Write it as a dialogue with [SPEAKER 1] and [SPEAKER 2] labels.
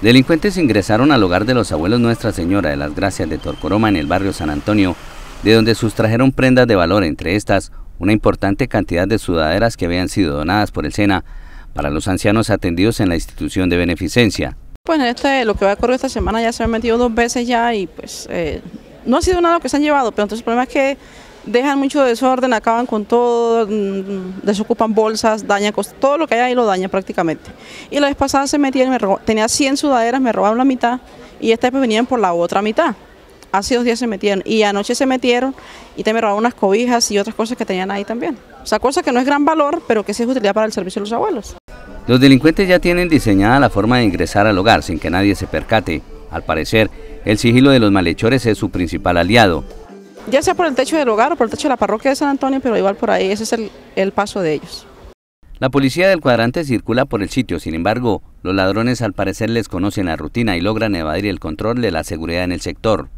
[SPEAKER 1] Delincuentes ingresaron al hogar de los abuelos Nuestra Señora de las Gracias de Torcoroma en el barrio San Antonio, de donde sustrajeron prendas de valor, entre estas una importante cantidad de sudaderas que habían sido donadas por el SENA para los ancianos atendidos en la institución de beneficencia.
[SPEAKER 2] Pues lo que va a ocurrir esta semana ya se han metido dos veces ya y pues eh, no ha sido nada lo que se han llevado, pero entonces el problema es que dejan mucho desorden, acaban con todo, mm, desocupan bolsas, dañan cosas, todo lo que hay ahí lo daña prácticamente. Y la vez pasada se metieron, tenía 100 sudaderas, me robaron la mitad y esta vez venían por la otra mitad. Hace dos días se metieron y anoche se metieron y también me robaron unas cobijas y otras cosas que tenían ahí también. O sea, cosas que no es gran valor, pero que sí es utilidad para el servicio de los abuelos.
[SPEAKER 1] Los delincuentes ya tienen diseñada la forma de ingresar al hogar sin que nadie se percate. Al parecer, el sigilo de los malhechores es su principal aliado
[SPEAKER 2] ya sea por el techo del hogar o por el techo de la parroquia de San Antonio, pero igual por ahí, ese es el, el paso de ellos.
[SPEAKER 1] La policía del cuadrante circula por el sitio, sin embargo, los ladrones al parecer les conocen la rutina y logran evadir el control de la seguridad en el sector.